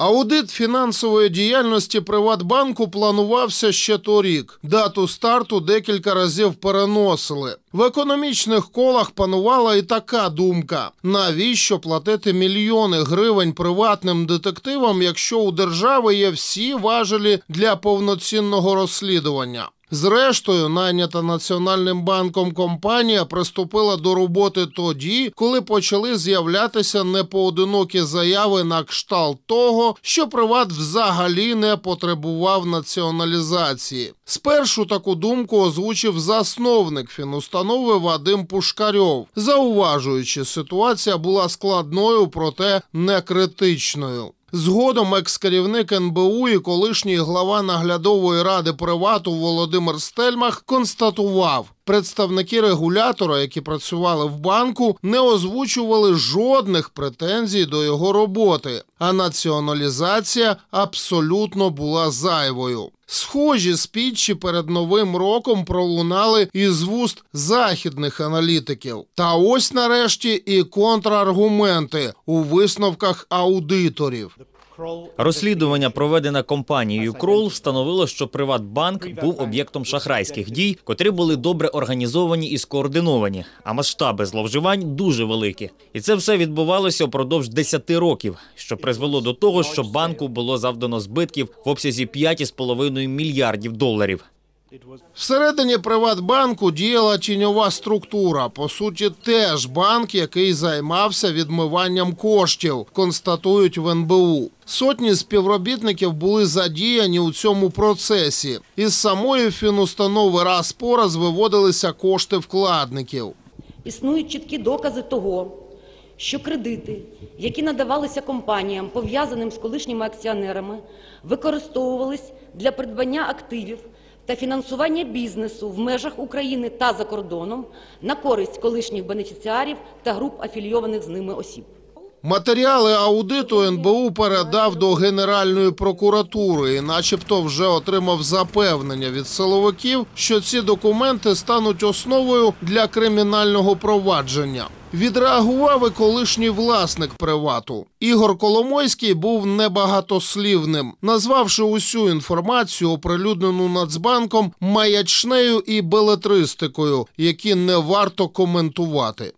Аудит фінансової діяльності Приватбанку планувався ще торік. Дату старту декілька разів переносили. В економічних колах панувала і така думка: навіщо платити мільйони гривень приватним детективам, якщо у держави є всі важелі для повноцінного розслідування. Зрештою, найнята Національним банком компанія приступила до роботи тоді, коли почали з'являтися непоодинокі заяви на кшталт того, що Приват взагалі не потребував націоналізації. Спершу таку думку озвучив засновник фінустанови Вадим Пушкарьов, зауважуючи, ситуація була складною, проте не критичною. Згодом екс-керівник НБУ і колишній глава наглядової ради привату Володимир Стельмах констатував, представники регулятора, які працювали в банку, не озвучували жодних претензій до його роботи, а націоналізація абсолютно була зайвою. Схожі спічі перед новим роком пролунали із вуст західних аналітиків. Та ось нарешті і контраргументи у висновках аудиторів. Розслідування, проведене компанією Крол, встановило, що Приватбанк був об'єктом шахрайських дій, котрі були добре організовані і скоординовані. А масштаби зловживань дуже великі, і це все відбувалося впродовж 10 років, що призвело до того, що банку було завдано збитків в обсязі 5,5 мільярдів доларів. Всередині Приватбанку діяла тіньова структура. По суті, теж банк, який займався відмиванням коштів, констатують в НБУ. Сотні співробітників були задіяні у цьому процесі. Із самої фінустанови раз по раз виводилися кошти вкладників. Існують чіткі докази того, що кредити, які надавалися компаніям, пов'язаним з колишніми акціонерами, використовувались для придбання активів та фінансування бізнесу в межах України та за кордоном на користь колишніх бенефіціарів та груп афілійованих з ними осіб. Матеріали аудиту НБУ передав до Генеральної прокуратури, і начебто, вже отримав запевнення від силовиків, що ці документи стануть основою для кримінального провадження. Відреагував і колишній власник привату. Ігор Коломойський був небагатослівним, назвавши усю інформацію, оприлюднену Нацбанком, маячнею і белетристикою, які не варто коментувати.